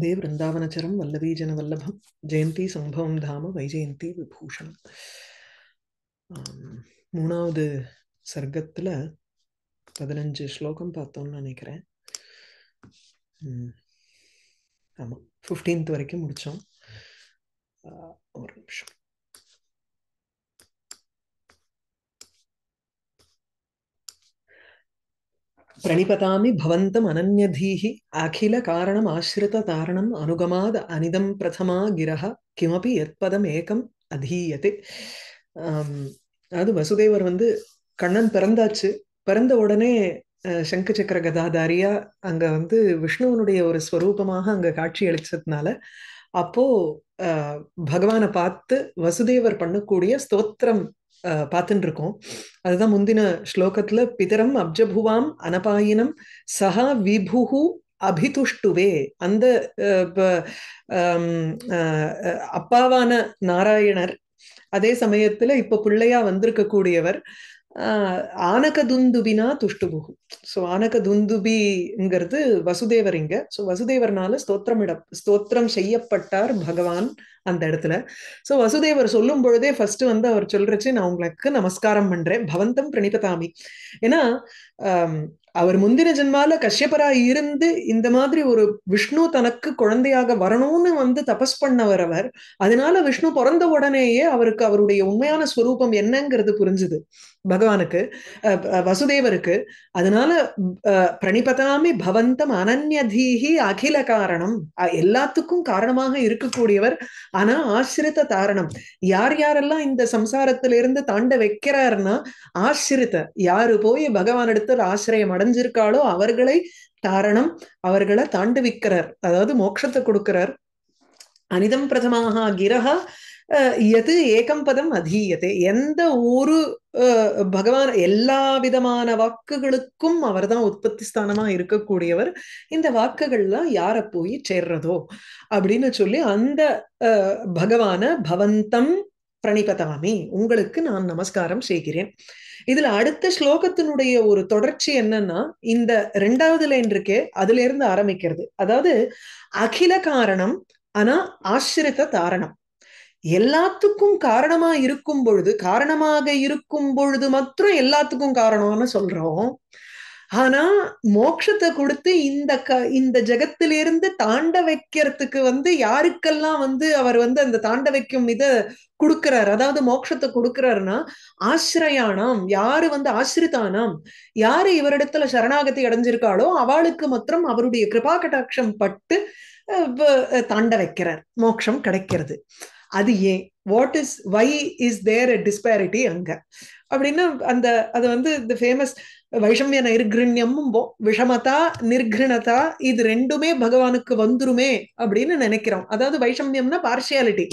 விருந்தாவனச்சரம் வல்லபீஜன வல்லபம் ஜெயந்தி சம்பவம் தாம வைஜெயந்தி விபூஷணம் மூணாவது சர்க்கத்தில் பதினஞ்சு ஸ்லோகம் பார்த்தோம்னு நினைக்கிறேன் ஆமாம் ஃபிஃப்டீன்த் வரைக்கும் முடித்தோம் ஒரு நிமிஷம் பிரணிபதாமி பவந்தம் அனநியதீஹி அகில காரணம் ஆசிரித தாரணம் அனுகமாத் அனிதம் பிரதமா கிரக கிமபி எத்பதம் ஏகம் அதீயது அதாவது வசுதேவர் வந்து கண்ணன் பிறந்தாச்சு பிறந்த உடனே சங்கு சக்கர கதாதாரியா அங்க வந்து விஷ்ணுவனுடைய ஒரு ஸ்வரூபமாக அங்க காட்சி அளிச்சதுனால அப்போ பகவானை பார்த்து வசுதேவர் பண்ணக்கூடிய ஸ்தோத்திரம் பார்த்துட்டு இருக்கோம் அதுதான் முந்தின ஸ்லோகத்துல பிதரம் அப்ஜபுவாம் அனபாயினம் சஹா விபு அபிதுஷ்டுவே அந்த அப்பாவான நாராயணர் அதே சமயத்துல இப்ப பிள்ளையா வந்திருக்க கூடியவர் ஆனகதுந்துபினா துஷ்டுபுகு ஸோ ஆனகதுந்துபிங்கிறது வசுதேவர் இங்க ஸோ வசுதேவர்னால இட ஸ்தோத்திரம் செய்யப்பட்டார் பகவான் அந்த இடத்துல ஸோ வசுதேவர் சொல்லும் பொழுதே ஃபர்ஸ்ட் வந்து அவர் சொல்றச்சு நான் உங்களுக்கு நமஸ்காரம் பண்றேன் பவந்தம் பிரணிபதாமி ஏன்னா அவர் முந்தின ஜென்மால கஷ்யபரா இருந்து இந்த மாதிரி ஒரு விஷ்ணு தனக்கு குழந்தையாக வரணும்னு வந்து தபஸ் பண்ணவர் அவர் அதனால விஷ்ணு பிறந்த உடனேயே அவருக்கு அவருடைய உண்மையான ஸ்வரூபம் என்னங்கிறது புரிஞ்சுது பகவானுக்கு வசுதேவருக்கு அதனால பிரணிபதாமி பவந்தம் அனன்யதீஹி அகில காரணம் எல்லாத்துக்கும் காரணமாக இருக்கக்கூடியவர் ஆனா ஆசிரித்த தாரணம் யார் யாரெல்லாம் இந்த சம்சாரத்திலிருந்து தாண்ட வைக்கிறாருன்னா ஆசிரித்த யாரு போய் பகவானிடத்தில் ஆசிரியம் அடைஞ்சிருக்காளோ அவர்களை தாரணம் அவர்களை தாண்டுவிக்கிறார் அதாவது மோட்சத்தை கொடுக்கிறார் அனிதம் பிரதமாக கிரகா எது ஏகம் பதம் அதீயத்தை எந்த ஒரு பகவான் எல்லா விதமான வாக்குகளுக்கும் அவர் தான் உற்பத்தி ஸ்தானமா இருக்கக்கூடியவர் இந்த வாக்குகள்லாம் யார போய் சேர்றதோ அப்படின்னு சொல்லி அந்த பகவான பவந்தம் பிரணிபதாமி உங்களுக்கு நான் நமஸ்காரம் செய்கிறேன் இதுல அடுத்த ஸ்லோகத்தினுடைய ஒரு தொடர்ச்சி என்னன்னா இந்த ரெண்டாவது லைன் இருக்கே அதுல இருந்து ஆரம்பிக்கிறது அதாவது அகில காரணம் ஆனா ஆசிரித்த தாரணம் எல்லாத்துக்கும் காரணமா இருக்கும் பொழுது காரணமாக இருக்கும் பொழுது மாத்திரம் எல்லாத்துக்கும் காரணம்னு சொல்றோம் ஆனா மோட்சத்தை கொடுத்து இந்த க இந்த ஜெகத்திலிருந்து தாண்ட வைக்கிறதுக்கு வந்து யாருக்கெல்லாம் வந்து அவர் வந்து அந்த தாண்ட வைக்கும் இதை கொடுக்கிறார் அதாவது மோட்சத்தை கொடுக்கிறாருன்னா ஆசிரயானாம் யாரு வந்து ஆசிரிதானாம் யாரு இவரிடத்துல சரணாகதி அடைஞ்சிருக்காளோ அவளுக்கு மாத்திரம் அவருடைய கிருபா கட்டாட்சம் பட்டு தாண்ட வைக்கிறார் மோட்சம் கிடைக்கிறது அது ஏன் what is why is there a disparity அங்க அப்படின்னா அந்த அது வந்து இந்த ஃபேமஸ் வைஷமிய நிர்கிருண்யமும் விஷமதா நிர்கிருணதா இது ரெண்டுமே பகவானுக்கு வந்துருமே அப்படின்னு நினைக்கிறோம் அதாவது வைஷமியம்னா பார்ஷியாலிட்டி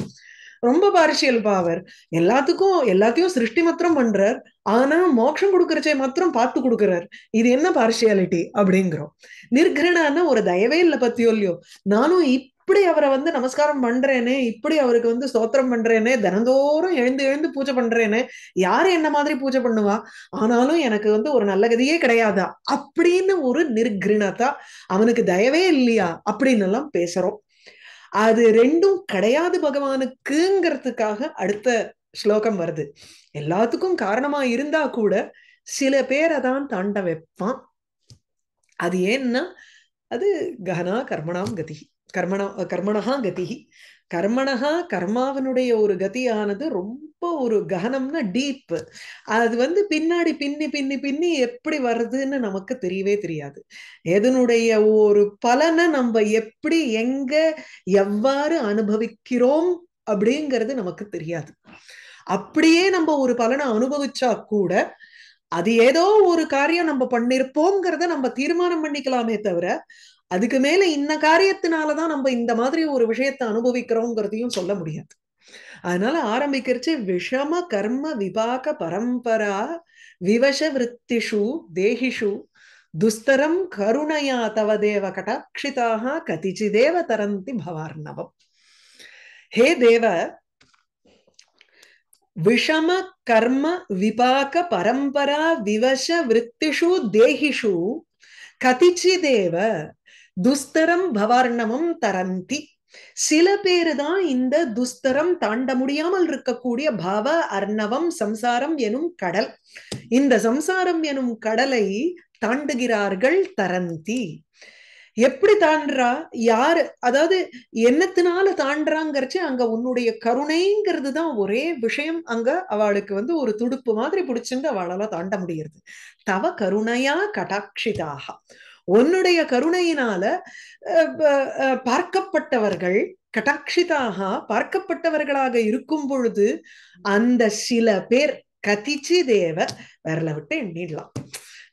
ரொம்ப பார்ஷியல் பாவர் எல்லாத்துக்கும் எல்லாத்தையும் சிருஷ்டி மாத்திரம் பண்றார் ஆனா மோட்சம் கொடுக்கறச்சே மாத்திரம் பார்த்து கொடுக்குறார் இது என்ன பார்ஷியாலிட்டி அப்படிங்கிறோம் நிர்கிருணான்னா ஒரு தயவே இல்லை பத்தியோ இல்லையோ நானும் இப்ப இப்படி அவரை வந்து நமஸ்காரம் பண்றேனே இப்படி அவருக்கு வந்து ஸ்தோத்திரம் பண்றேனே தினந்தோறும் எழுந்து எழுந்து பூஜை பண்றேனே யாரு என்ன மாதிரி பூஜை பண்ணுவா ஆனாலும் எனக்கு வந்து ஒரு நல்ல கதையே கிடையாதா அப்படின்னு ஒரு நிர்கிருணத்தா அவனுக்கு தயவே இல்லையா அப்படின்னு எல்லாம் பேசுறோம் அது ரெண்டும் கிடையாது பகவானுக்குங்கிறதுக்காக அடுத்த ஸ்லோகம் வருது எல்லாத்துக்கும் காரணமா இருந்தா கூட சில பேரை தான் தாண்ட வைப்பான் அது ஏன்னா அது ககனா கர்மணாம் கதி கர்மண கர்மணகா கதி கர்மணகா கர்மாவனுடைய ஒரு கதியானது ரொம்ப ஒரு ககனம்னா டீப்பு அது வந்து பின்னாடி பின்னி பின்னி பின்னி எப்படி வருதுன்னு நமக்கு தெரியவே தெரியாது எதனுடைய ஒரு பலனை நம்ம எப்படி எங்க எவ்வாறு அனுபவிக்கிறோம் அப்படிங்கிறது நமக்கு தெரியாது அப்படியே நம்ம ஒரு பலனை அனுபவிச்சா கூட அது ஏதோ ஒரு காரியம் நம்ம பண்ணிருப்போங்கிறத நம்ம தீர்மானம் பண்ணிக்கலாமே தவிர அதுக்கு மேல இந்த காரியத்தினாலதான் நம்ம இந்த மாதிரி ஒரு விஷயத்தை அனுபவிக்கிறோங்கிறதையும் சொல்ல முடியாது அதனால ஆரம்பிக்கிறச்சு விஷம கர்ம விபாக பரம்பரா விவச விற்த்திஷு தேகிஷு துஸ்தரம் கருணையா தவ தேவ கடாட்சிதாக தேவ தரந்தி பவார்ணவம் ஹே தேவ விஷம கர்ம விபாக பரம்பரா விவச விற்த்திஷு தேகிஷு கதிச்சிதேவ துஸ்தரம் பவர்ணமும் தரந்தி சில பேரு தான் இந்த துஸ்தரம் தாண்ட முடியாமல் இருக்கக்கூடிய பவ அர்ணவம் சம்சாரம் எனும் கடல் இந்த சம்சாரம் எனும் கடலை தாண்டுகிறார்கள் தரந்தி எப்படி தாண்டா யாரு அதாவது என்னத்தினால தாண்டாங்கிறச்சு அங்க உன்னுடைய கருணைங்கிறது தான் ஒரே விஷயம் அங்க அவளுக்கு வந்து ஒரு துடுப்பு மாதிரி பிடிச்சிருந்து அவளால தாண்ட முடியறது தவ கருணையா கடாட்சிதாகா உன்னுடைய கருணையினால பார்க்கப்பட்டவர்கள் கட்டாட்சிதாக பார்க்கப்பட்டவர்களாக இருக்கும் பொழுது அந்த சில பேர் கதிச்சி தேவ வரல விட்டு எண்ணிடலாம்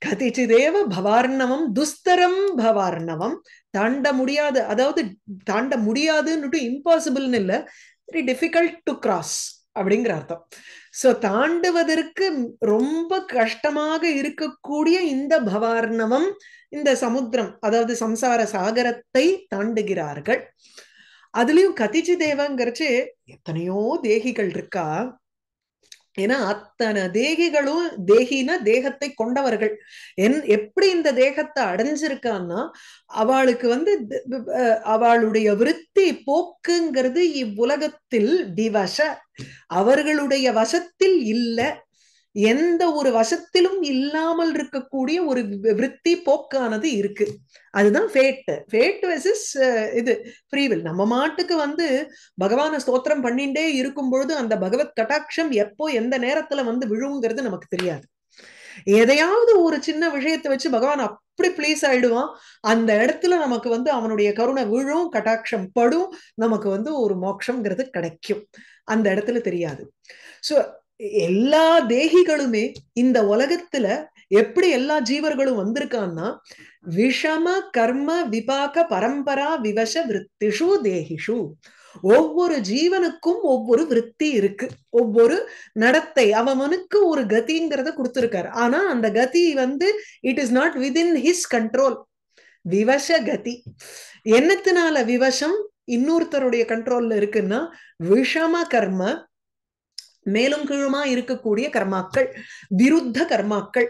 கதிச்சி தேவ பவார்ணவம் துஸ்தரம் பவார்ணவம் தாண்ட முடியாது அதாவது தாண்ட முடியாதுன்னு இம்பாசிபிள்னு இல்ல வெரி டிஃபிகல்ட் டு கிராஸ் அப்படிங்கிற அர்த்தம் சோ தாண்டுவதற்கு ரொம்ப கஷ்டமாக இருக்கக்கூடிய இந்த பவார்ணவம் இந்த சமுத்திரம் அதாவது சம்சார சாகரத்தை தாண்டுகிறார்கள் அதுலயும் கதிஜி தேவங்கிறச்சு எத்தனையோ தேகிகள் இருக்கா ஏன்னா அத்தனை தேகிகளும் தேகினா தேகத்தை கொண்டவர்கள் என் எப்படி இந்த தேகத்தை அடைஞ்சிருக்கான்னா அவளுக்கு வந்து அவளுடைய விருத்தி போக்குங்கிறது இவ்வுலகத்தில் விவச அவர்களுடைய வசத்தில் இல்லை எந்த ஒரு வசத்திலும் இல்லாமல் இருக்கக்கூடிய ஒரு விற்பி போக்கானது இருக்கு அதுதான் இது ஃப்ரீவில் நம்ம மாட்டுக்கு வந்து பகவான ஸ்தோத்திரம் பண்ணிட்டே இருக்கும் பொழுது அந்த பகவத் கட்டாட்சம் எப்போ எந்த நேரத்துல வந்து விழுங்கிறது நமக்கு தெரியாது எதையாவது ஒரு சின்ன விஷயத்தை வச்சு பகவான் அப்படி பிளீஸ் ஆயிடுவான் அந்த இடத்துல நமக்கு வந்து அவனுடைய கருணை விழும் கட்டாட்சம் படும் நமக்கு வந்து ஒரு மோட்சம்ங்கிறது கிடைக்கும் அந்த இடத்துல தெரியாது ஸோ எல்லா தேகிகளுமே இந்த உலகத்துல எப்படி எல்லா ஜீவர்களும் வந்திருக்கான்னா விஷம கர்ம விபாக பரம்பரா விவச விற்த்திஷு தேகிஷு ஒவ்வொரு ஜீவனுக்கும் ஒவ்வொரு விற்பி இருக்கு ஒவ்வொரு நடத்தை அவனுக்கு ஒரு கதிங்கிறத கொடுத்திருக்காரு ஆனா அந்த கதி வந்து it is not within his control விவச கதி என்னத்தினால விவசம் இன்னொருத்தருடைய கண்ட்ரோல்ல இருக்குன்னா விஷம கர்ம மேலும் கீழுமா இருக்கக்கூடிய கர்மாக்கள் விருத்த கர்மாக்கள்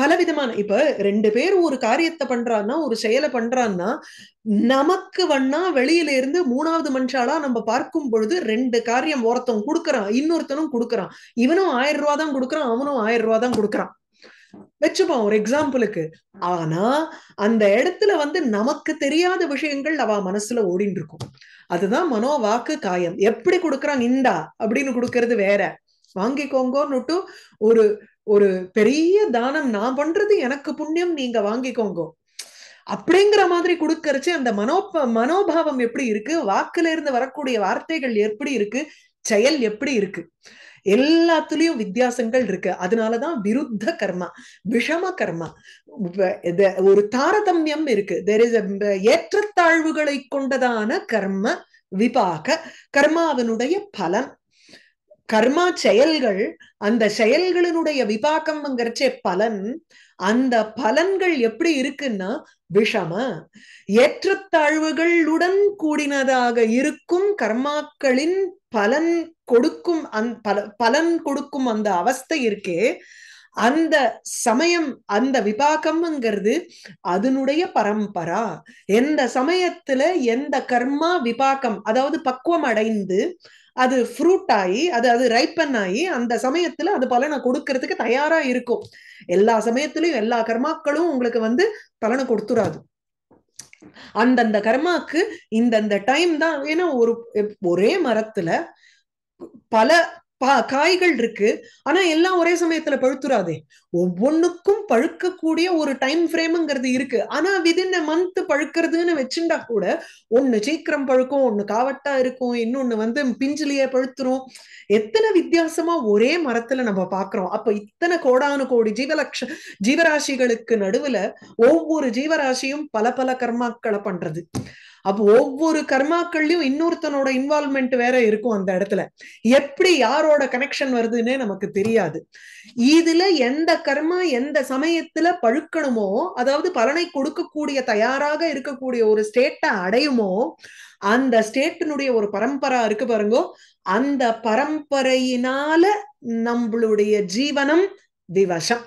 பலவிதமான இப்ப ரெண்டு பேர் ஒரு காரியத்தை பண்றான்னா ஒரு செயலை பண்றான்னா நமக்கு வண்ணா வெளியில இருந்து மூணாவது மனுஷாலா நம்ம பார்க்கும் பொழுது ரெண்டு காரியம் ஒருத்தன் கொடுக்கறான் இன்னொருத்தனும் கொடுக்கறான் இவனும் ஆயிரம் ரூபா தான் கொடுக்கறான் அவனும் ஆயிரம் ரூபா தான் கொடுக்கறான் வச்சுப்போம் ஒரு எக்ஸாம்பிளுக்கு ஆனா அந்த இடத்துல வந்து நமக்கு தெரியாத விஷயங்கள் அவ மனசுல ஓடின்னு இருக்கும் அதுதான் மனோவாக்கு காயம் எப்படி கொடுக்குறாங்க இந்தா அப்படின்னு கொடுக்கறது வேற வாங்கிக்கோங்கன்னுட்டு ஒரு ஒரு பெரிய தானம் நான் பண்றது எனக்கு புண்ணியம் நீங்க வாங்கிக்கோங்க அப்படிங்கிற மாதிரி கொடுக்கறச்சு அந்த மனோப மனோபாவம் எப்படி இருக்கு வாக்குல இருந்து வரக்கூடிய வார்த்தைகள் எப்படி இருக்கு செயல் எப்படி இருக்கு எல்லாத்துலயும் வித்தியாசங்கள் இருக்கு அதனாலதான் விருத்த கர்மா விஷம கர்மா ஒரு தாரதமியம் இருக்கு தெர் இஸ் ஏற்றத்தாழ்வுகளை கொண்டதான கர்ம விபாக கர்மாவினுடைய பலன் கர்மா செயல்கள் அந்த செயல்களினுடைய விபாக்கம்ங்கிறச்சே பலன் அந்த பலன்கள் எப்படி இருக்குன்னா விஷம ஏற்றத்தாழ்வுகளுடன் கூடினதாக இருக்கும் கர்மாக்களின் பலன் கொடுக்கும் அந் பல பலன் கொடுக்கும் அந்த அவஸ்தை இருக்கே அந்த சமயம் அந்த விபாகம்ங்கிறது அதனுடைய பரம்பரா எந்த சமயத்துல எந்த கர்மா விபாகம் அதாவது பக்குவம் அடைந்து அது ஃப்ரூட் ஆகி அது அது ரைப்பன் ஆகி அந்த சமயத்துல அது பலனை கொடுக்கறதுக்கு தயாரா இருக்கும் எல்லா சமயத்திலையும் எல்லா கர்மாக்களும் உங்களுக்கு வந்து பலனை கொடுத்துராது அந்தந்த கர்மாக்கு இந்தந்த டைம் தான் ஏன்னா ஒரு ஒரே மரத்துல பல காய்கள் இருக்கு ஆனா எல்லாம் ஒரே சமயத்துல பழுத்துறாதே ஒவ்வொன்னுக்கும் பழுக்கக்கூடிய ஒரு டைம் ஃப்ரேம்ங்கிறது இருக்கு ஆனா விதின் மந்த் பழுக்கிறதுன்னு வச்சுட்டா கூட ஒன்னு சீக்கிரம் பழுக்கும் ஒன்னு காவட்டா இருக்கும் இன்னொன்னு வந்து பிஞ்சிலேயே பழுத்துரும் எத்தனை வித்தியாசமா ஒரே மரத்துல நம்ம பாக்குறோம் அப்ப இத்தனை கோடானு கோடி ஜீவலக்ஷ ஜீவராசிகளுக்கு நடுவுல ஒவ்வொரு ஜீவராசியும் பல பல கர்மாக்களை பண்றது அப்போ ஒவ்வொரு கர்மாக்கள்லயும் இன்னொருத்தனோட இன்வால்மெண்ட் வேற இருக்கும் அந்த இடத்துல எப்படி யாரோட கனெக்ஷன் வருதுன்னே நமக்கு தெரியாது இதுல எந்த கர்மா எந்த சமயத்துல பழுக்கணுமோ அதாவது பலனை கொடுக்கக்கூடிய தயாராக இருக்கக்கூடிய ஒரு ஸ்டேட்டை அடையுமோ அந்த ஸ்டேட்டினுடைய ஒரு பரம்பரா இருக்கு பாருங்கோ அந்த பரம்பரையினால நம்மளுடைய ஜீவனம் திவசம்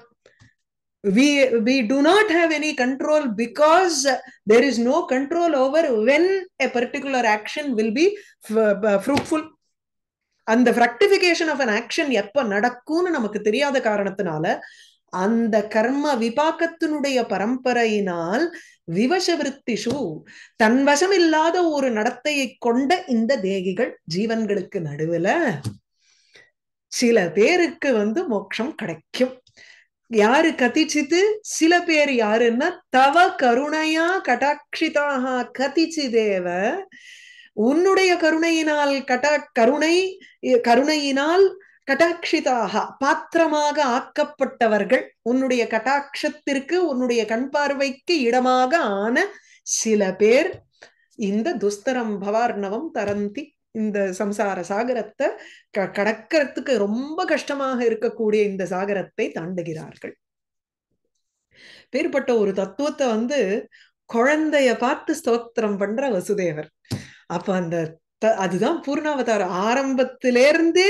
we we do not have any control because there is no control over when a particular action will be uh, fruitful அந்த ஃப்ரக்டிஃபிகேஷன் ஆஃப் அன் ஆக்ஷன் எப்ப நடக்கும்னு நமக்கு தெரியாத காரணத்தினால அந்த கர்ம விபாக்கத்தினுடைய பரம்பரையினால் ஷூ தன்வசம் இல்லாத ஒரு நடத்தையை கொண்ட இந்த தேகிகள் ஜீவன்களுக்கு நடுவுல சில பேருக்கு வந்து மோட்சம் கிடைக்கும் யாரு கதிச்சித்து சில பேர் யாருன்னா தவ கருணையா கடாட்சிதாக கதிச்சு தேவ உன்னுடைய கருணையினால் கடா கருணை கருணையினால் கடாட்சிதாக பாத்திரமாக ஆக்கப்பட்டவர்கள் உன்னுடைய கட்டாட்சத்திற்கு உன்னுடைய கண் பார்வைக்கு இடமாக ஆன சில பேர் இந்த துஸ்தரம் பவார்ணவம் தரந்தி இந்த சம்சார சாகரத்தை க கடக்கிறதுக்கு ரொம்ப கஷ்டமாக இருக்கக்கூடிய இந்த சாகரத்தை தாண்டுகிறார்கள் பேர்பட்ட ஒரு தத்துவத்தை வந்து குழந்தைய பார்த்து ஸ்தோத்திரம் பண்ற வசுதேவர் அப்ப அந்த அதுதான் பூர்ணாவதாரம் ஆரம்பத்திலேருந்தே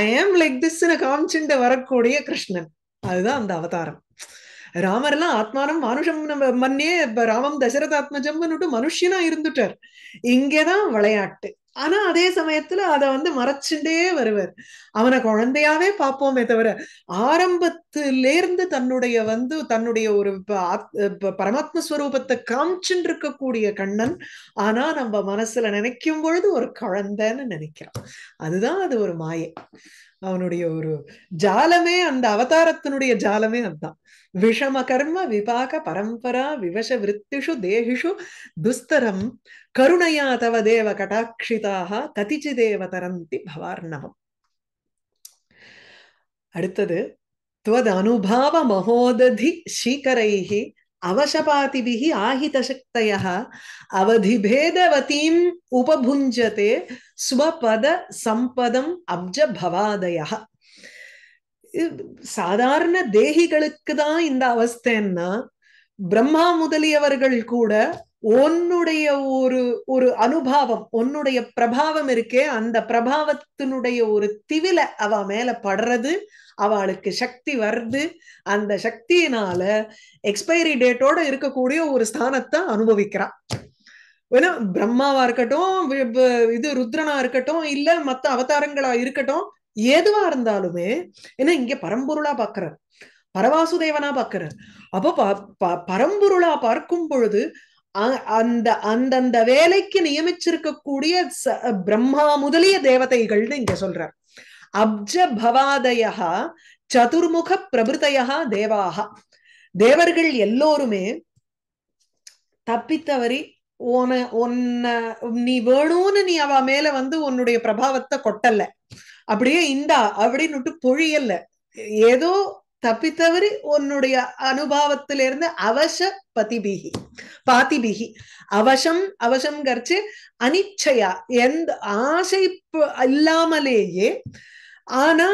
ஐ ஆம் லைக் திஸ் காமிச்சுண்டு வரக்கூடிய கிருஷ்ணன் அதுதான் அந்த அவதாரம் ராமர்லாம் ஆத்மானம் மனுஷம் மன்னே ராமம் தசரதாத்மஜம்னுட்டு மனுஷனா இருந்துட்டார் இங்கேதான் விளையாட்டு ஆனா அதே சமயத்துல அதை வந்து மறைச்சுட்டே வருவார் அவனை குழந்தையாவே பார்ப்போமே தவிர ஆரம்ப இருந்து தன்னுடைய வந்து தன்னுடைய ஒரு பரமாத்ம ஸ்வரூபத்தை காமிச்சுட்டு இருக்கக்கூடிய கண்ணன் ஆனா நம்ம மனசுல நினைக்கும் பொழுது ஒரு குழந்தைன்னு நினைக்கிறான் அதுதான் அது ஒரு மாயை அவனுடைய ஒரு ஜாலமே அந்த அவதாரத்தினுடைய ஜாலமே அதுதான் விஷம கர்ம விபாக பரம்பரா விவச விருத்திஷு தேகிஷு துஸ்தரம் கருணையா தவ தேவ கடாட்சிதாக கதிச்சி தேவ தரந்தி பவார்ணவம் அடுத்தது त्वदनुभाव महोदधि शिखरैः அவசபாதிபிஹ ஆஹிதசக்தய அவதிபேதவதீம் உபபுஞ்சதே ஸ்வபத சம்பதம் சாதாரண தேகிகளுக்கு தான் இந்த அவஸ்தைன்னா பிரம்மா முதலியவர்கள் கூட உன்னுடைய ஒரு ஒரு அனுபவம் உன்னுடைய பிரபாவம் இருக்கே அந்த பிரபாவத்தினுடைய ஒரு திவில அவ மேல படுறது அவளுக்கு சக்தி வருது அந்த சக்தியினால எக்ஸ்பைரி டேட்டோட இருக்கக்கூடிய ஒரு ஸ்தானத்தை அனுபவிக்கிறான் ஏன்னா பிரம்மாவா இருக்கட்டும் இது ருத்ரனா இருக்கட்டும் இல்ல மத்த அவதாரங்களா இருக்கட்டும் எதுவா இருந்தாலுமே ஏன்னா இங்க பரம்பொருளா பாக்குறார் பரவாசுதேவனா பாக்குற அப்போ பரம்பொருளா பார்க்கும் பொழுது அந்த அந்தந்த வேலைக்கு நியமிச்சிருக்கக்கூடிய பிரம்மா முதலிய தேவதைகள்னு இங்க சொல்றார் அப்ஜ பவாதயா சதுர்முக பிரபுதயா தேவாக தேவர்கள் எல்லோருமே தப்பித்தவரி உன உன்ன நீ வேணும்னு நீ அவ மேல வந்து உன்னுடைய பிரபாவத்தை கொட்டல அப்படியே இந்தா அப்படின்னுட்டு பொழியல்ல ஏதோ தப்பித்தவரி உன்னுடைய அனுபவத்திலிருந்து அவச பதிபிகி பாத்திபிகி அவசம் அவசம் கரிச்சு அனிச்சையா எந்த ஆசை இல்லாமலேயே ஆனா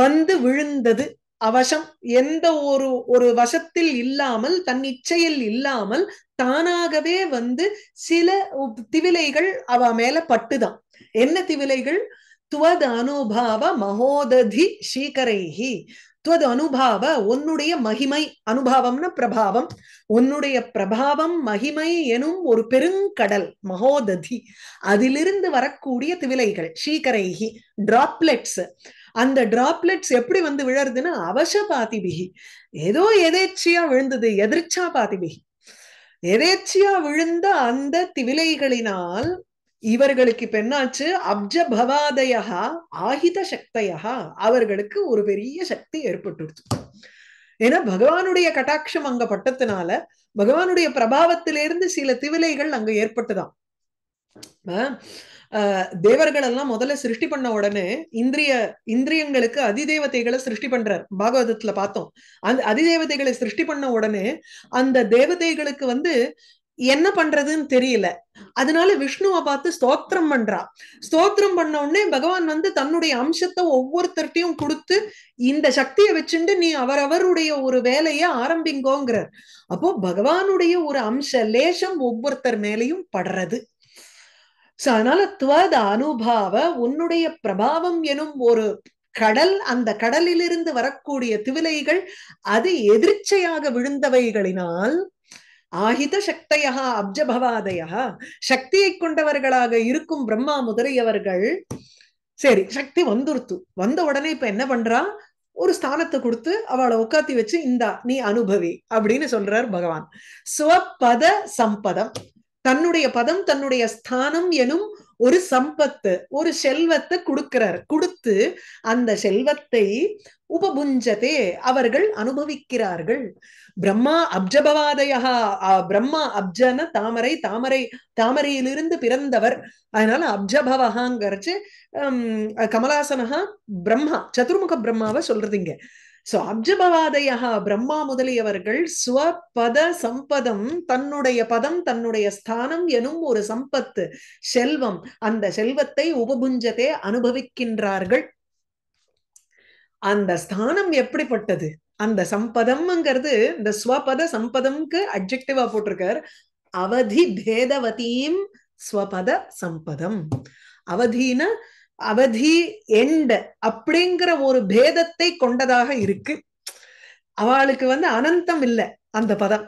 வந்து விழுந்தது அவசம் எந்த ஒரு ஒரு வசத்தில் இல்லாமல் தன் இச்சையில் இல்லாமல் தானாகவே வந்து சில திவிலைகள் அவ மேல பட்டுதான் என்ன திவிலைகள் துவதானுபாவ மகோததி ஸ்ரீகரைஹி துவது அனுபாவ உன்னுடைய மகிமை அனுபாவம்னா பிரபாவம் உன்னுடைய பிரபாவம் மகிமை எனும் ஒரு பெருங்கடல் மகோததி அதிலிருந்து வரக்கூடிய திவிலைகள் ஷீகரைகி டிராப்லெட்ஸ் அந்த டிராப்லெட்ஸ் எப்படி வந்து விழருதுன்னா அவச பாதிபிகி ஏதோ எதேச்சியா விழுந்தது எதிர்ச்சா பாதிபிகி எதேச்சியா விழுந்த அந்த திவிலைகளினால் இவர்களுக்கு இப்ப என்னாச்சு அப்ஜ பவாதயா ஆகித சக்தையா அவர்களுக்கு ஒரு பெரிய சக்தி ஏற்பட்டுடுச்சு ஏன்னா பகவானுடைய கட்டாட்சம் அங்க பட்டத்தினால பகவானுடைய பிரபாவத்திலிருந்து சில திவிலைகள் அங்க ஏற்பட்டுதான் தேவர்கள் எல்லாம் முதல்ல சிருஷ்டி பண்ண உடனே இந்திரிய இந்திரியங்களுக்கு அதிதேவதைகளை சிருஷ்டி பண்றார் பாகவதத்துல பார்த்தோம் அந்த அதிதேவதைகளை சிருஷ்டி பண்ண உடனே அந்த தேவதைகளுக்கு வந்து என்ன பண்றதுன்னு தெரியல அதனால விஷ்ணுவை பார்த்து ஸ்தோத்திரம் பண்றா ஸ்தோத்திரம் பண்ண உடனே பகவான் வந்து தன்னுடைய அம்சத்தை ஒவ்வொருத்தர்ட்டையும் கொடுத்து இந்த சக்தியை வச்சுட்டு நீ அவரவருடைய ஒரு வேலையை ஆரம்பிங்கோங்கிறார் அப்போ பகவானுடைய ஒரு அம்ச லேசம் ஒவ்வொருத்தர் மேலையும் படுறது சோ அதனால துவத அனுபாவ உன்னுடைய பிரபாவம் எனும் ஒரு கடல் அந்த கடலிலிருந்து வரக்கூடிய திவிலைகள் அது எதிர்ச்சையாக விழுந்தவைகளினால் ஆஹித சக்தையா அப்ஜபவாதயா சக்தியை கொண்டவர்களாக இருக்கும் பிரம்மா முதலியவர்கள் சரி சக்தி வந்துருத்து வந்த உடனே இப்ப என்ன பண்றா ஒரு ஸ்தானத்தை கொடுத்து அவளை உட்காத்தி வச்சு இந்தா நீ அனுபவி அப்படின்னு சொல்றார் பகவான் ஸ்வபத சம்பதம் தன்னுடைய பதம் தன்னுடைய ஸ்தானம் எனும் ஒரு சம்பத்து ஒரு செல்வத்தை கொடுக்கிறார் கொடுத்து அந்த செல்வத்தை உபபுஞ்சதே அவர்கள் அனுபவிக்கிறார்கள் பிரம்மா அப்ஜபவாதையா பிரம்மா அப்ஜன தாமரை தாமரை தாமரையிலிருந்து பிறந்தவர் அதனால அப்ஜபவகாங்கிறச்சு கமலாசனஹா பிரம்மா சதுர்முக பிரம்மாவை சொல்றதுங்க சோ அப்ஜபவாதையா பிரம்மா முதலியவர்கள் ஸ்வபத சம்பதம் தன்னுடைய பதம் தன்னுடைய ஸ்தானம் எனும் ஒரு சம்பத்து செல்வம் அந்த செல்வத்தை உபபுஞ்சதே அனுபவிக்கின்றார்கள் அந்த ஸ்தானம் எப்படிப்பட்டது அந்த சம்பதம்ங்கிறது இந்த ஸ்வபத சம்பதம்க்கு அப்ஜெக்டிவா போட்டிருக்கார் அவதி பேதவதியும் ஸ்வபத சம்பதம் அவதீன அவதி எண்ட் அப்படிங்கிற ஒரு பேதத்தை கொண்டதாக இருக்கு அவளுக்கு வந்து அனந்தம் இல்லை அந்த பதம்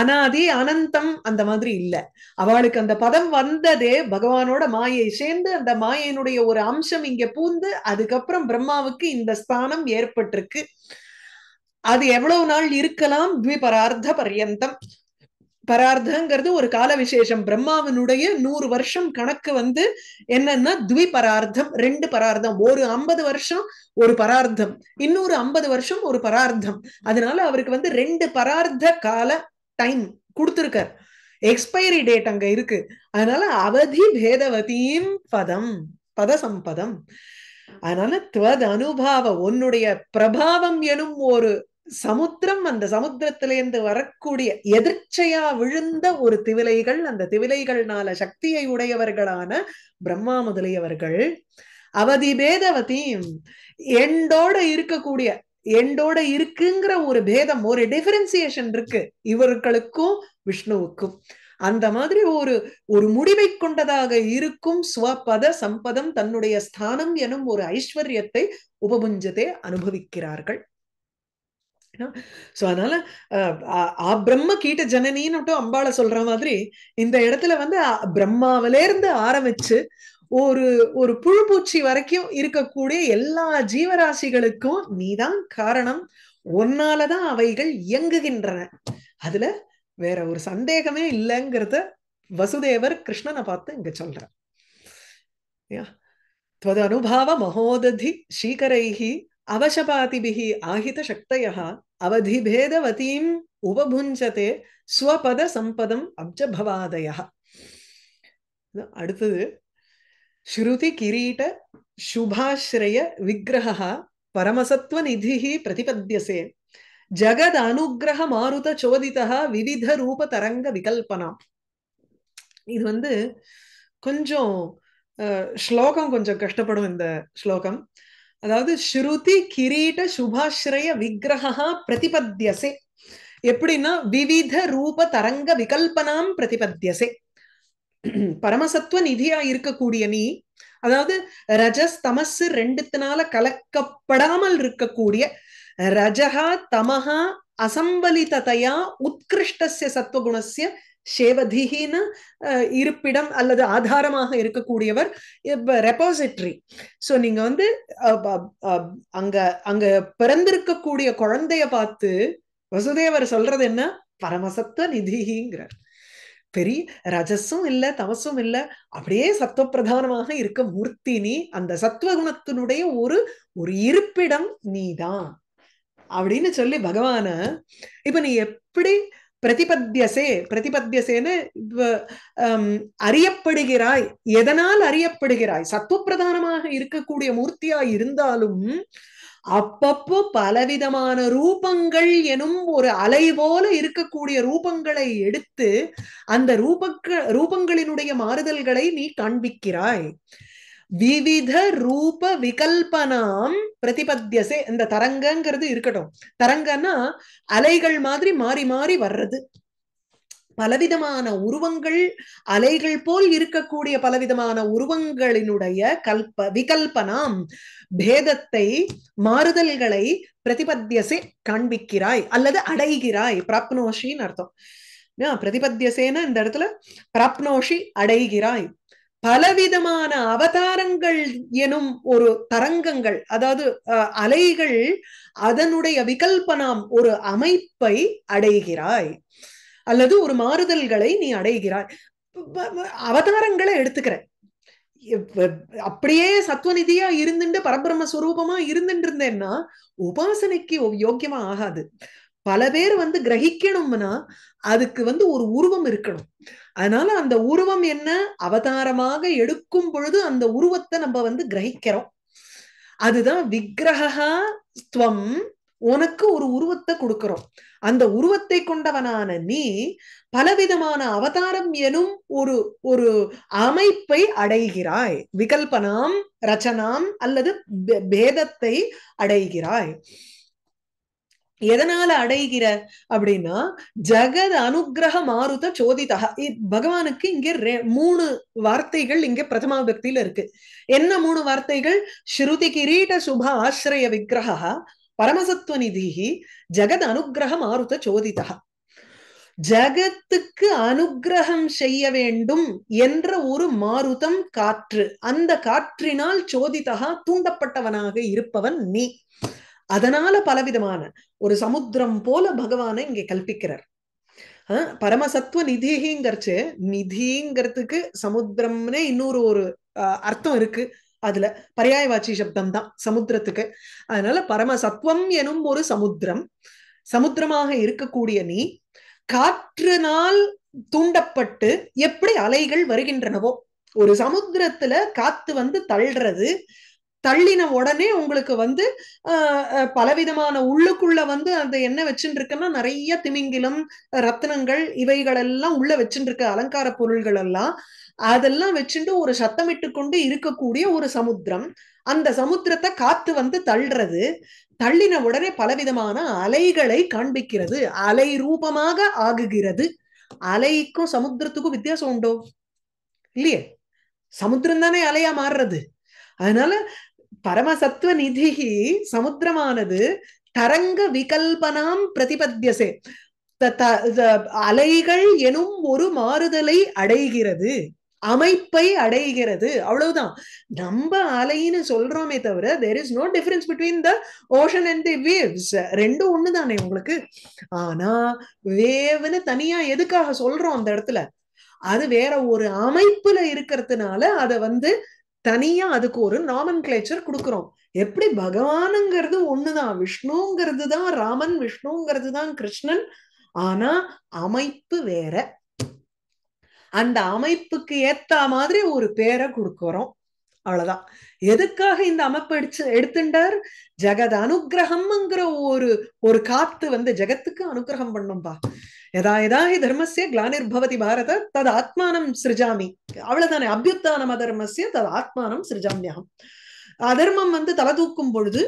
அனாதி அனந்தம் அந்த மாதிரி இல்லை அவளுக்கு அந்த பதம் வந்ததே பகவானோட மாயை சேர்ந்து அந்த மாயையினுடைய ஒரு அம்சம் இங்க பூந்து அதுக்கப்புறம் பிரம்மாவுக்கு இந்த ஸ்தானம் ஏற்பட்டிருக்கு அது எவ்வளவு நாள் இருக்கலாம் த்விபரார்த்த பர்யந்தம் பரார்த்தங்கிறது ஒரு கால விசேஷம் பிரம்மாவினுடைய நூறு வருஷம் கணக்கு வந்து என்னன்னா துவி பரார்த்தம் ரெண்டு பரார்த்தம் ஒரு ஐம்பது வருஷம் ஒரு பரார்த்தம் இன்னொரு ஐம்பது வருஷம் ஒரு பரார்த்தம் அதனால அவருக்கு வந்து ரெண்டு பரார்த்த கால டைம் கொடுத்துருக்கார் எக்ஸ்பைரி டேட் அங்க இருக்கு அதனால அவதி பேதவதியும் பதம் பத சம்பதம் அதனால துவத் அனுபாவம் உன்னுடைய பிரபாவம் எனும் ஒரு சமுத்திரம் அந்த சமுத்திரத்திலேருந்து வரக்கூடிய எதிர்ச்சையா விழுந்த ஒரு திவிலைகள் அந்த திவிலைகள்னால சக்தியை உடையவர்களான பிரம்மா முதலியவர்கள் அவதி பேதவதியும் எண்டோட இருக்கக்கூடிய எண்டோட இருக்குங்கிற ஒரு பேதம் ஒரு டிஃபரன்சியேஷன் இருக்கு இவர்களுக்கும் விஷ்ணுவுக்கும் அந்த மாதிரி ஒரு ஒரு முடிவை கொண்டதாக இருக்கும் ஸ்வபத சம்பதம் தன்னுடைய ஸ்தானம் எனும் ஒரு ஐஸ்வர்யத்தை உபபுஞ்சத்தை அனுபவிக்கிறார்கள் சோ அதனால ஆ பிரம்ம கீட்ட ஜனனின்னு மட்டும் சொல்ற மாதிரி இந்த இடத்துல வந்து பிரம்மாவில இருந்து ஆரம்பிச்சு ஒரு ஒரு பூச்சி வரைக்கும் இருக்கக்கூடிய எல்லா ஜீவராசிகளுக்கும் நீதான் காரணம் ஒன்னாலதான் அவைகள் இயங்குகின்றன அதுல வேற ஒரு சந்தேகமே இல்லைங்கிறத வசுதேவர் கிருஷ்ணனை பார்த்து இங்க சொல்றார் அனுபவ மகோததி ஸ்ரீகரைஹி அவசபாதிபிகி ஆகித சக்தயா அவதிபேதவதீம் உபபுஞ்சதே ஸ்வபத சம்பதம் அப்ஜபவாதய அடுத்தது ஸ்ருதி கிரீட சுபாஸ்ரய விக்கிரக பரமசத்வ நிதி பிரதிபத்தியசே ஜகத் அனுகிரக மாருத சோதிதா விவித ரூப தரங்க விகல்பனா இது வந்து கொஞ்சம் ஸ்லோகம் கொஞ்சம் கஷ்டப்படும் இந்த ஸ்லோகம் அதாவது ஸ்ருதி கிரீட சுபாஸ்ரய விக்கிரகா பிரதிபத்தியசே எப்படின்னா விவித ரூப தரங்க விகல்பனாம் பிரதிபத்தியசே பரமசத்துவ நிதியா இருக்கக்கூடிய நீ அதாவது ரஜஸ் தமசு ரெண்டுத்தினால கலக்கப்படாமல் இருக்கக்கூடிய ரஜகா தமஹா அசம்பலிததையா உத்கிருஷ்டசிய சத்வகுணசிய ஷேவதிகின்னு இருப்பிடம் அல்லது ஆதாரமாக இருக்கக்கூடியவர் ரெப்பாசிட்ரி ஸோ நீங்க வந்து அங்க அங்க பிறந்திருக்கக்கூடிய குழந்தைய பார்த்து வசுதேவர் சொல்றது என்ன பரமசத்துவ நிதிங்கிறார் பெரிய ரஜஸும் இல்லை தமசும் இல்லை அப்படியே சத்துவ பிரதானமாக இருக்க மூர்த்தி நீ அந்த சத்துவகுணத்தினுடைய ஒரு ஒரு இருப்பிடம் நீதான் அப்படின்னு சொல்லி பகவான இப்ப நீ எப்படி பிரதிபத்தியசே பிரதிபத்தியசேன்னு அறியப்படுகிறாய் எதனால் அறியப்படுகிறாய் சத்துவப்பிரதானமாக இருக்கக்கூடிய மூர்த்தியா இருந்தாலும் அப்பப்போ பலவிதமான ரூபங்கள் எனும் ஒரு அலை போல இருக்கக்கூடிய ரூபங்களை எடுத்து அந்த ரூபங்க ரூபங்களினுடைய மாறுதல்களை நீ காண்பிக்கிறாய் விவித ரூப விகல்பனாம் பிரதிபத்தியசே இந்த தரங்கங்கிறது இருக்கட்டும் தரங்கன்னா அலைகள் மாதிரி மாறி மாறி வர்றது பலவிதமான உருவங்கள் அலைகள் போல் இருக்கக்கூடிய பலவிதமான உருவங்களினுடைய கல்ப விகல்பனாம் பேதத்தை மாறுதல்களை பிரதிபத்தியசே காண்பிக்கிறாய் அல்லது அடைகிறாய் பிராப்னோஷின்னு அர்த்தம் பிரதிபத்தியசேன இந்த இடத்துல பிராப்னோஷி அடைகிறாய் பலவிதமான அவதாரங்கள் எனும் ஒரு தரங்கங்கள் அதாவது அலைகள் அதனுடைய விகல்பனாம் ஒரு அமைப்பை அடைகிறாய் அல்லது ஒரு மாறுதல்களை நீ அடைகிறாய் அவதாரங்களை எடுத்துக்கிற அப்படியே சத்வநிதியா இருந்துட்டு பரபிரம்ம சுரூபமா இருந்துட்டு இருந்தேன்னா உபாசனைக்கு யோக்கியமா ஆகாது பல பேர் வந்து கிரகிக்கணும்னா அதுக்கு வந்து ஒரு உருவம் இருக்கணும் அதனால அந்த உருவம் என்ன அவதாரமாக எடுக்கும் பொழுது அந்த உருவத்தை நம்ம வந்து கிரகிக்கிறோம் அதுதான் விக்கிரகா ஸ்துவம் உனக்கு ஒரு உருவத்தை கொடுக்கிறோம் அந்த உருவத்தை கொண்டவனான நீ பலவிதமான அவதாரம் எனும் ஒரு ஒரு அமைப்பை அடைகிறாய் விகல்பனாம் ரச்சனாம் அல்லது பேதத்தை அடைகிறாய் எதனால அடைகிற அப்படின்னா ஜெகத் அனுகிரக மாறுத சோதிதா பகவானுக்கு இங்க மூணு வார்த்தைகள் இங்க பிரதமா பக்தியில இருக்கு என்ன மூணு வார்த்தைகள் ஸ்ருதி கிரீட சுப ஆசிரிய விக்கிரக பரமசத்துவ நிதி ஜெகத் அனுகிரக மாருத சோதிதா ஜகத்துக்கு அனுகிரகம் செய்ய வேண்டும் என்ற ஒரு மாருதம் காற்று அந்த காற்றினால் சோதிதகா தூண்டப்பட்டவனாக இருப்பவன் நீ அதனால பலவிதமான ஒரு சமுத்திரம் போல பகவானை இங்க கல்பிக்கிறார் பரமசத்துவ நிதிங்கிறச்சு நிதிங்கிறதுக்கு சமுத்திரம்னே இன்னொரு ஒரு அர்த்தம் இருக்கு அதுல வாட்சி சப்தம் தான் சமுத்திரத்துக்கு அதனால பரமசத்துவம் எனும் ஒரு சமுத்திரம் சமுத்திரமாக இருக்கக்கூடிய நீ காற்றுனால் தூண்டப்பட்டு எப்படி அலைகள் வருகின்றனவோ ஒரு சமுத்திரத்துல காத்து வந்து தள்ளுறது தள்ளின உடனே உங்களுக்கு வந்து பலவிதமான உள்ளுக்குள்ள வந்து அந்த என்ன வச்சுருக்குன்னா நிறைய திமிங்கிலம் ரத்னங்கள் இவைகள் எல்லாம் உள்ள வச்சுருக்க அலங்கார பொருள்கள் எல்லாம் அதெல்லாம் வச்சுட்டு ஒரு சத்தமிட்டு கொண்டு இருக்கக்கூடிய ஒரு சமுத்திரம் அந்த சமுத்திரத்தை காத்து வந்து தள்ளுறது தள்ளின உடனே பலவிதமான அலைகளை காண்பிக்கிறது அலை ரூபமாக ஆகுகிறது அலைக்கும் சமுத்திரத்துக்கும் வித்தியாசம் உண்டோ இல்லையே சமுத்திரம் தானே அலையா மாறுறது அதனால பரமசத்துவ நிதி சமுத்திரமானது தரங்க விகல்பனாம் பிரதிபத்தியசே அலைகள் எனும் ஒரு மாறுதலை அடைகிறது அமைப்பை அடைகிறது அவ்வளவுதான் நம்ம அலைன்னு சொல்றோமே தவிர there is no difference between the ocean and the waves ரெண்டும் ஒண்ணு தானே உங்களுக்கு ஆனா வேவ்னு தனியா எதுக்காக சொல்றோம் அந்த இடத்துல அது வேற ஒரு அமைப்புல இருக்கிறதுனால அதை வந்து தனியா அதுக்கு ஒரு நாமன் கிளேச்சர் கொடுக்குறோம் எப்படி பகவானுங்கிறது ஒண்ணுதான் விஷ்ணுங்கிறது தான் ராமன் விஷ்ணுங்கிறது தான் கிருஷ்ணன் ஆனா அமைப்பு வேற அந்த அமைப்புக்கு ஏத்த மாதிரி ஒரு பேரை கொடுக்கிறோம் அவ்வளவுதான் எதுக்காக இந்த அமைப்பு எடுத்து எடுத்துட்டார் ஜெகத் அனுகிரகம்ங்கிற ஒரு ஒரு காத்து வந்து ஜெகத்துக்கு அனுகிரகம் பண்ணும்பா எதா எதா ஹி தர்மசிய கிளானிர்பவதி பாரத தது ஆத்மானம் சிருஜாமி அவ்வளவுதானே அபியுத்தானம் அதர்மசிய தது ஆத்மானம் சிருஜாமியாகும் அதர்மம் வந்து தலை தூக்கும் பொழுது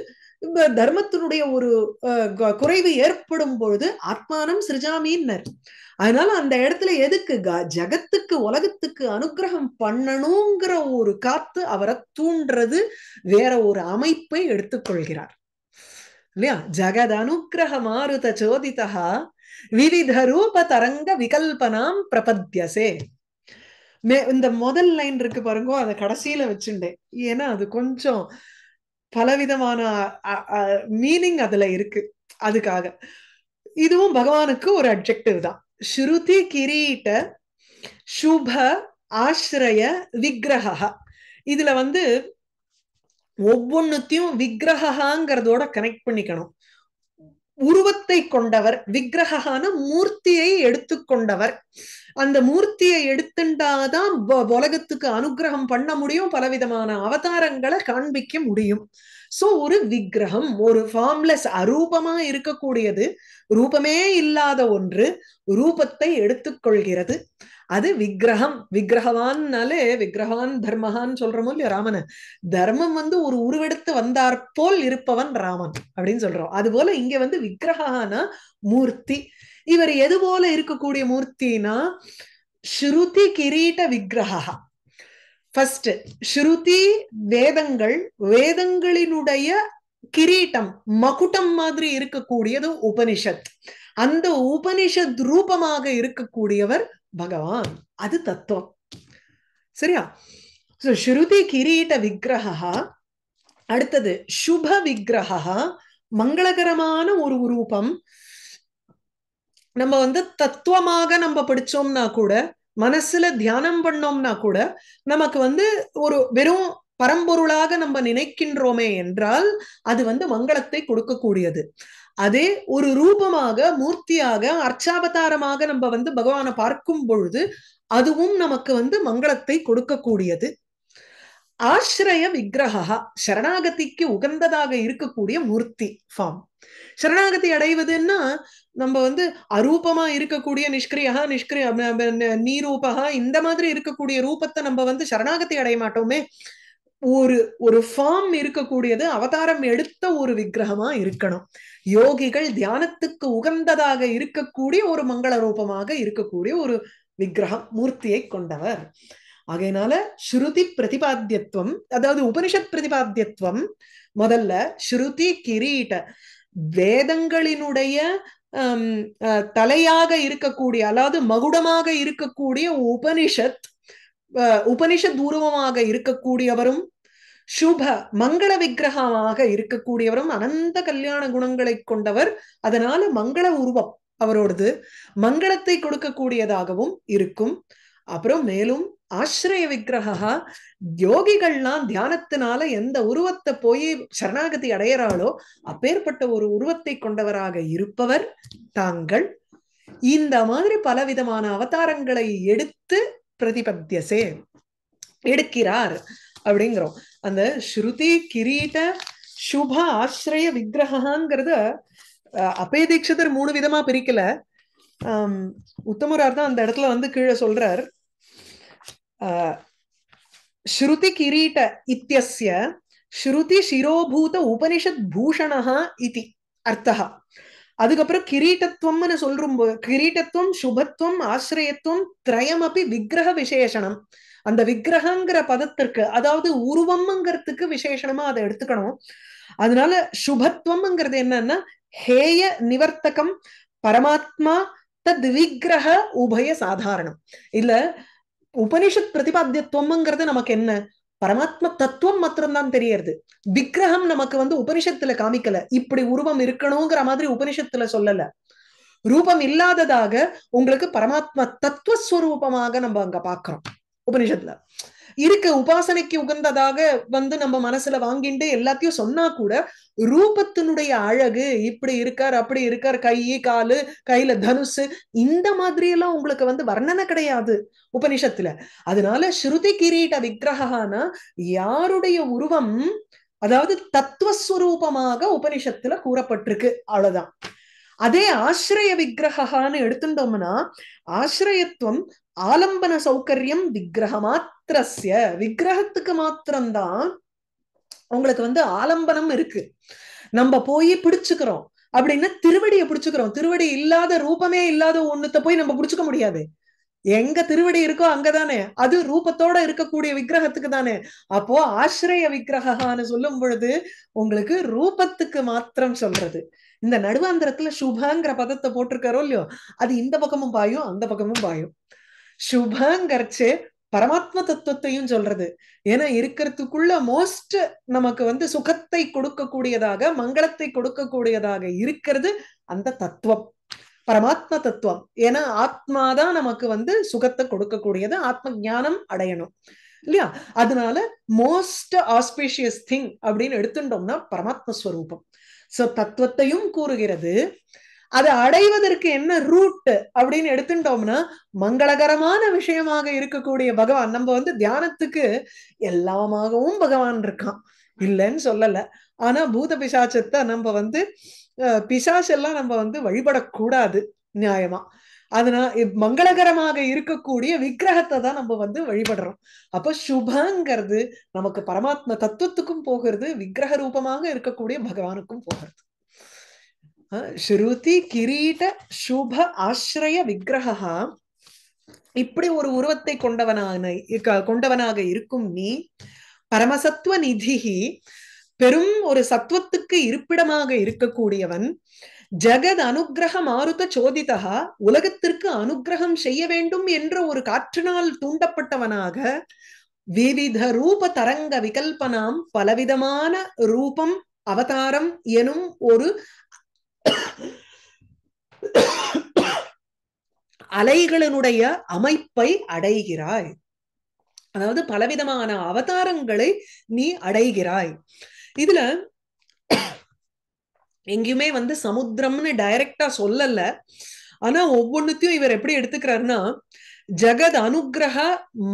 தர்மத்தினுடைய ஒரு குறைவு ஏற்படும் பொழுது ஆத்மானம் சிருஜாமின்னர் அதனால அந்த இடத்துல எதுக்கு ஜகத்துக்கு உலகத்துக்கு அனுகிரகம் பண்ணணுங்கிற ஒரு காத்து அவரை தூண்டுறது வேற ஒரு அமைப்பை எடுத்துக்கொள்கிறார் இல்லையா ஜகத் அனுகிரக மாருத சோதிதா விவித ரூப தரங்க விகல்பனாம் பிரபத்தியசே மே இந்த முதல் லைன் இருக்கு பாருங்க அதை கடைசியில வச்சுட்டேன் ஏன்னா அது கொஞ்சம் பலவிதமான மீனிங் அதுல இருக்கு அதுக்காக இதுவும் பகவானுக்கு ஒரு அப்ஜெக்டிவ் தான் ஸ்ருதி கிரீட்ட சுப ஆசிரய விக்கிரகா இதுல வந்து ஒவ்வொன்னுத்தையும் விக்கிரகாங்கிறதோட கனெக்ட் பண்ணிக்கணும் உருவத்தை கொண்டவர் விக்கிரகான மூர்த்தியை எடுத்துக்கொண்டவர் அந்த மூர்த்தியை எடுத்துண்டாதான் உலகத்துக்கு அனுகிரகம் பண்ண முடியும் பலவிதமான அவதாரங்களை காண்பிக்க முடியும் சோ ஒரு விக்கிரகம் ஒரு ஃபார்ம்லெஸ் அரூபமா இருக்கக்கூடியது ரூபமே இல்லாத ஒன்று ரூபத்தை எடுத்துக்கொள்கிறது அது விக்கிரகம் விக்கிரகவான்னாலே விக்கிரகவான் தர்மஹான்னு சொல்றோமோ இல்லையா ராமன தர்மம் வந்து ஒரு உருவெடுத்து வந்தாற்போல் இருப்பவன் ராமன் அப்படின்னு சொல்றோம் அது போல இங்க வந்து விக்கிரகானா மூர்த்தி இவர் எது போல இருக்கக்கூடிய மூர்த்தினா ஸ்ருதி கிரீட விக்கிரகா ஃபர்ஸ்ட் ஸ்ருதி வேதங்கள் வேதங்களினுடைய கிரீட்டம் மகுட்டம் மாதிரி இருக்கக்கூடியது உபனிஷத் அந்த உபனிஷத் ரூபமாக இருக்கக்கூடியவர் பகவான் அது தத்துவம் சரியா ஸ்ருதி கிரீட விக்கிரகா அடுத்தது சுப விக்கிரகா மங்களகரமான ஒரு உருவம் நம்ம வந்து தத்துவமாக நம்ம படிச்சோம்னா கூட மனசுல தியானம் பண்ணோம்னா கூட நமக்கு வந்து ஒரு வெறும் பரம்பொருளாக நம்ம நினைக்கின்றோமே என்றால் அது வந்து மங்களத்தை கொடுக்கக்கூடியது அதே ஒரு ரூபமாக மூர்த்தியாக அர்ச்சாவதாரமாக நம்ம வந்து பகவானை பார்க்கும் பொழுது அதுவும் நமக்கு வந்து மங்களத்தை கொடுக்கக்கூடியது ஆசிரய விக்கிரகா சரணாகதிக்கு உகந்ததாக இருக்கக்கூடிய மூர்த்தி ஃபார்ம் சரணாகதி அடைவதுன்னா நம்ம வந்து அரூபமா இருக்கக்கூடிய நிஷ்கிரியா நிஷ்கிரிய நீரூபகா இந்த மாதிரி இருக்கக்கூடிய ரூபத்தை நம்ம வந்து சரணாகதி அடைய மாட்டோமே ஒரு ஒரு ஃபார்ம் இருக்கக்கூடியது அவதாரம் எடுத்த ஒரு விக்கிரகமா இருக்கணும் யோகிகள் தியானத்துக்கு உகந்ததாக இருக்கக்கூடிய ஒரு மங்கள ரூபமாக இருக்கக்கூடிய ஒரு விக்கிரகம் மூர்த்தியை கொண்டவர் ஆகையினால ஸ்ருதி பிரதிபாத்தியத்துவம் அதாவது உபனிஷத் பிரதிபாத்தியத்துவம் முதல்ல ஸ்ருதி கிரீட வேதங்களினுடைய தலையாக இருக்கக்கூடிய அதாவது மகுடமாக இருக்கக்கூடிய உபனிஷத் உபனிஷத் உருவமாக இருக்கக்கூடியவரும் சுப மங்கள விக்கிரகமாக இருக்கக்கூடியவரும் அனந்த கல்யாண குணங்களை கொண்டவர் அதனால மங்கள உருவம் அவரோடது மங்களத்தை கொடுக்கக்கூடியதாகவும் இருக்கும் அப்புறம் மேலும் ஆசிரிய விக்கிரகா யோகிகள்லாம் தியானத்தினால எந்த உருவத்தை போய் சரணாகதி அடையிறாளோ அப்பேற்பட்ட ஒரு உருவத்தை கொண்டவராக இருப்பவர் தாங்கள் இந்த மாதிரி பலவிதமான அவதாரங்களை எடுத்து பிரதிபத்தியசே எடுக்கிறார் அப்படிங்கிறோம் அந்த ஸ்ருதி கிரீட சுப ஆசிரிய விக்கிரகாங்கிறத அப்பே தீட்சிதர் மூணு விதமா பிரிக்கல உத்தமரார் தான் அந்த இடத்துல வந்து கீழே சொல்றார் ஸ்ருதி கிரீட இத்தியசிய ஸ்ருதி சிரோபூத உபனிஷத் பூஷணா இது அர்த்தா அதுக்கப்புறம் கிரீட்டத்துவம்னு சொல்றும் கிரீட்டத்துவம் சுபத்துவம் ஆசிரியத்துவம் திரயம் அப்படி விக்கிரக விசேஷனம் அந்த விக்கிரகங்கிற பதத்திற்கு அதாவது உருவம்ங்கிறதுக்கு விசேஷமா அதை எடுத்துக்கணும் அதனால சுபத்துவம்ங்கிறது என்னன்னா ஹேய நிவர்த்தகம் பரமாத்மா தத் விக்கிரக உபய சாதாரணம் இல்ல உபனிஷத் பிரதிபாத்தியத்துவம்ங்கிறது நமக்கு என்ன பரமாத்ம தத்துவம் மாத்திரம்தான் தெரியறது விக்கிரகம் நமக்கு வந்து உபனிஷத்துல காமிக்கல இப்படி உருவம் இருக்கணுங்கிற மாதிரி உபனிஷத்துல சொல்லல ரூபம் இல்லாததாக உங்களுக்கு தத்துவ தத்துவஸ்வரூபமாக நம்ம அங்க பாக்குறோம் உபனிஷத்துல இருக்கு உபாசனைக்கு உகந்ததாக வந்து நம்ம மனசுல வாங்கிட்டு எல்லாத்தையும் சொன்னா கூட ரூபத்தினுடைய அழகு இப்படி இருக்கார் அப்படி இருக்கார் கை காலு கையில தனுசு இந்த மாதிரி எல்லாம் உங்களுக்கு வந்து வர்ணனை கிடையாது உபனிஷத்துல அதனால ஸ்ருதி கிரீட விக்கிரகானா யாருடைய உருவம் அதாவது தத்துவஸ்வரூபமாக உபனிஷத்துல கூறப்பட்டிருக்கு அவ்வளவுதான் அதே ஆசிரிய விக்கிரகான்னு எடுத்துட்டோம்னா ஆசிரியத்துவம் ஆலம்பன சௌகரியம் விக்கிரக மாத்திரஸ்ய விக்கிரகத்துக்கு மாத்திரம்தான் உங்களுக்கு வந்து ஆலம்பனம் இருக்கு நம்ம போய் பிடிச்சுக்கிறோம் அப்படின்னா திருவடியை பிடிச்சுக்கிறோம் திருவடி இல்லாத ரூபமே இல்லாத ஒண்ணுத்த போய் நம்ம பிடிச்சுக்க முடியாது எங்க திருவடி இருக்கோ அங்கதானே அது ரூபத்தோட இருக்கக்கூடிய விக்கிரகத்துக்கு தானே அப்போ ஆசிரிய விக்கிரகான்னு சொல்லும் பொழுது உங்களுக்கு ரூபத்துக்கு மாத்திரம் சொல்றது இந்த நடுவாந்திரத்துல சுபங்கிற பதத்தை போட்டிருக்காரோ இல்லையோ அது இந்த பக்கமும் பாயும் அந்த பக்கமும் பாயும் சுபங்கர்ச்சு பரமாத்ம தத்துவத்தையும் சொல்றது ஏன்னா இருக்கிறதுக்குள்ள மோஸ்ட் நமக்கு வந்து சுகத்தை கொடுக்கக்கூடியதாக மங்களத்தை கொடுக்கக்கூடியதாக இருக்கிறது அந்த தத்துவம் பரமாத்ம தத்துவம் ஏன்னா ஆத்மாதான் நமக்கு வந்து சுகத்தை கொடுக்கக்கூடியது ஆத்ம ஞானம் அடையணும் இல்லையா அதனால மோஸ்ட் ஆஸ்பீஷியஸ் திங் அப்படின்னு எடுத்துட்டோம்னா பரமாத்ம ஸ்வரூபம் சோ தத்துவத்தையும் கூறுகிறது அதை அடைவதற்கு என்ன ரூட் அப்படின்னு எடுத்துட்டோம்னா மங்களகரமான விஷயமாக இருக்கக்கூடிய பகவான் நம்ம வந்து தியானத்துக்கு எல்லாமாகவும் பகவான் இருக்கான் இல்லைன்னு சொல்லல ஆனா பூத பிசாச்சத்தை நம்ம வந்து பிசாஸ் எல்லாம் நம்ம வந்து வழிபடக்கூடாது நியாயமா அதனால மங்களகரமாக இருக்கக்கூடிய விக்கிரகத்தை தான் நம்ம வந்து வழிபடுறோம் அப்ப சுபங்கிறது நமக்கு பரமாத்ம தத்துவத்துக்கும் போகிறது விக்கிரக ரூபமாக இருக்கக்கூடிய பகவானுக்கும் போகிறது ஸ்ருதி கிரீட சுப ஆசிரய விக்கிரகா இப்படி ஒரு உருவத்தை கொண்டவனான கொண்டவனாக இருக்கும் நீ பரமசத்துவ நிதிஹி பெரும் ஒரு சத்துவத்துக்கு இருப்பிடமாக இருக்கக்கூடியவன் ஜெகத் அனுகிரக மாருத சோதிதா உலகத்திற்கு அனுகிரகம் செய்ய வேண்டும் என்ற ஒரு காற்றினால் தூண்டப்பட்டவனாக விவித ரூப தரங்க விகல்பனாம் பலவிதமான ரூபம் அவதாரம் எனும் ஒரு அலைகளினுடைய அமைப்பை அடைகிறாய் அதாவது பலவிதமான அவதாரங்களை நீ அடைகிறாய் இதுல எங்கேயுமே வந்து சமுத்திரம்னு டைரக்டா சொல்லல ஆனா ஒவ்வொன்னுத்தையும் இவர் எப்படி எடுத்துக்கிறாருன்னா ஜெகத் அனுகிரக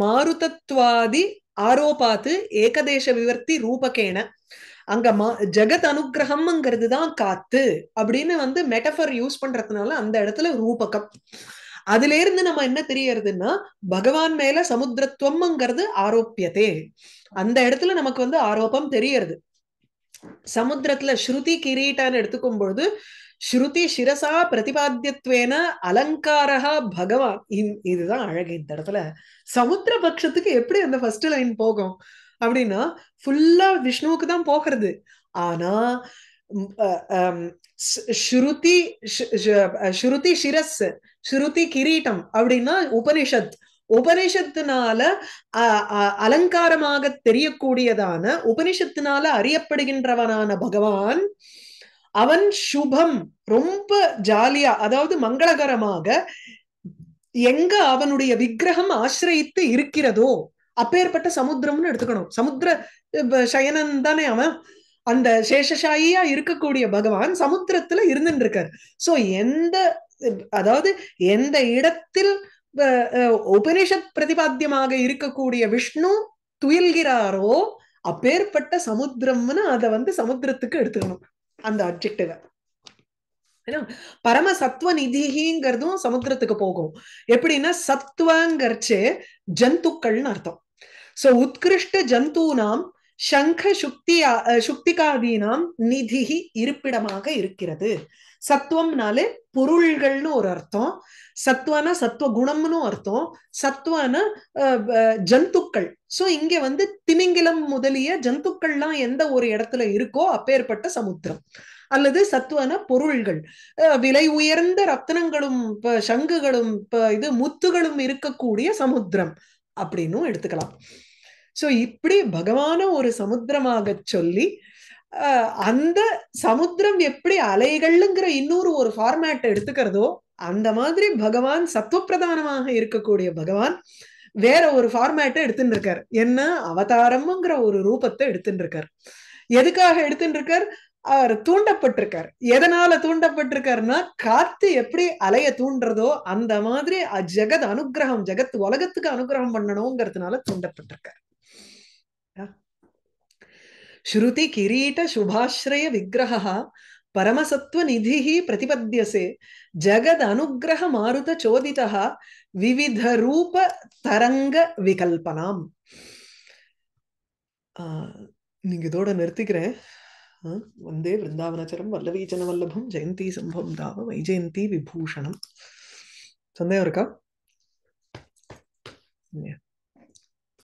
மாருதத்வாதி ஆரோபாத்து ஏகதேச விவர்த்தி ரூபகேன அங்க மா ஜெகத் அனுகிரகம்ங்கிறது தான் காத்து அப்படின்னு வந்து மெட்டஃபர் யூஸ் பண்றதுனால அந்த இடத்துல ரூபகம் அதுல இருந்து நம்ம என்ன தெரியறதுன்னா பகவான் மேல சமுத்திரத்துவம்ங்கிறது ஆரோப்பியதே அந்த இடத்துல நமக்கு வந்து ஆரோப்பம் தெரியறது சமுத்திரத்துல ஸ்ருதி கிரீட்டான்னு எடுத்துக்கும் பொழுது ஸ்ருதி சிரசா பிரதிபாத்தியத்வேன அலங்காரகா பகவான் இதுதான் அழகு இந்த இடத்துல சமுத்திர பட்சத்துக்கு எப்படி அந்த ஃபர்ஸ்ட் லைன் போகும் அப்படின்னா ஃபுல்லா விஷ்ணுவுக்கு தான் போகிறது ஆனா ஸ்ருதி ஸ்ருதி சிரஸ் ஸ்ருதி கிரீட்டம் அப்படின்னா உபனிஷத் உபனிஷத்தினால அலங்காரமாக தெரியக்கூடியதான உபனிஷத்தினால அறியப்படுகின்றவனான பகவான் அவன் சுபம் ரொம்ப ஜாலியா அதாவது மங்களகரமாக எங்க அவனுடைய விக்கிரகம் ஆசிரயித்து இருக்கிறதோ அப்பேற்பட்ட சமுத்திரம்னு எடுத்துக்கணும் சமுத்திர சயனன் தானே அவன் அந்த சேஷசாயியா இருக்கக்கூடிய பகவான் சமுத்திரத்துல இருந்துட்டு இருக்காரு சோ எந்த அதாவது எந்த இடத்தில் உபனிஷத் பிரதிபாத்தியமாக இருக்கக்கூடிய விஷ்ணு துயில்கிறாரோ அப்பேற்பட்ட சமுத்திரம்னு அதை வந்து சமுத்திரத்துக்கு எடுத்துக்கணும் அந்த அப்ஜெக்டிவ பரம சத்துவ நிதிங்கிறதும் சமுத்திரத்துக்கு போகும் எப்படின்னா சத்துவங்கிறச்சு ஜந்துக்கள்னு அர்த்தம் சோ உத்கிருஷ்ட ஜந்தூனாம் சங்க சுக்தியா சுக்திகாதீனாம் நிதி இருப்பிடமாக இருக்கிறது சத்துவம்னாலே பொருள்கள்னு ஒரு அர்த்தம் சத்துவனா சத்துவ குணம்னு அர்த்தம் சத்துவனா ஜந்துக்கள் சோ இங்க வந்து திமிங்கிலம் முதலிய ஜந்துக்கள்லாம் எந்த ஒரு இடத்துல இருக்கோ அப்பேற்பட்ட சமுத்திரம் அல்லது சத்துவன பொருள்கள் விலை உயர்ந்த ரத்னங்களும் சங்குகளும் இது முத்துகளும் இருக்கக்கூடிய சமுத்திரம் அப்படின்னும் எடுத்துக்கலாம் சோ இப்படி பகவான ஒரு சமுத்திரமாக சொல்லி அந்த சமுத்திரம் எப்படி அலைகள்ங்கிற இன்னொரு ஒரு ஃபார்மேட் எடுத்துக்கிறதோ அந்த மாதிரி பகவான் சத்துவப்பிரதானமாக இருக்கக்கூடிய பகவான் வேற ஒரு ஃபார்மேட்டை எடுத்துட்டு இருக்கார் என்ன அவதாரம்ங்கிற ஒரு ரூபத்தை எடுத்துட்டு இருக்கார் எதுக்காக எடுத்துட்டு இருக்கார் அவர் தூண்டப்பட்டிருக்கார் எதனால தூண்டப்பட்டிருக்காருன்னா காத்து எப்படி அலைய தூண்டுறதோ அந்த மாதிரி ஜெகத் அனுகிரகம் ஜெகத் உலகத்துக்கு அனுகிரகம் பண்ணணுங்கிறதுனால தூண்டப்பட்டிருக்கார் श्रुति किरीट शुभाश्रय विग्रह परमसत्व निधि प्रतिपद्यसे जगद अनुग्रह मारुत चोदितः विविध रूप तरंग विकल्पनाम वंदे वृंदावनचर वल्लवी जनवल्लभम जयंती संभम दाव वैजयंती विभूषणम संदेह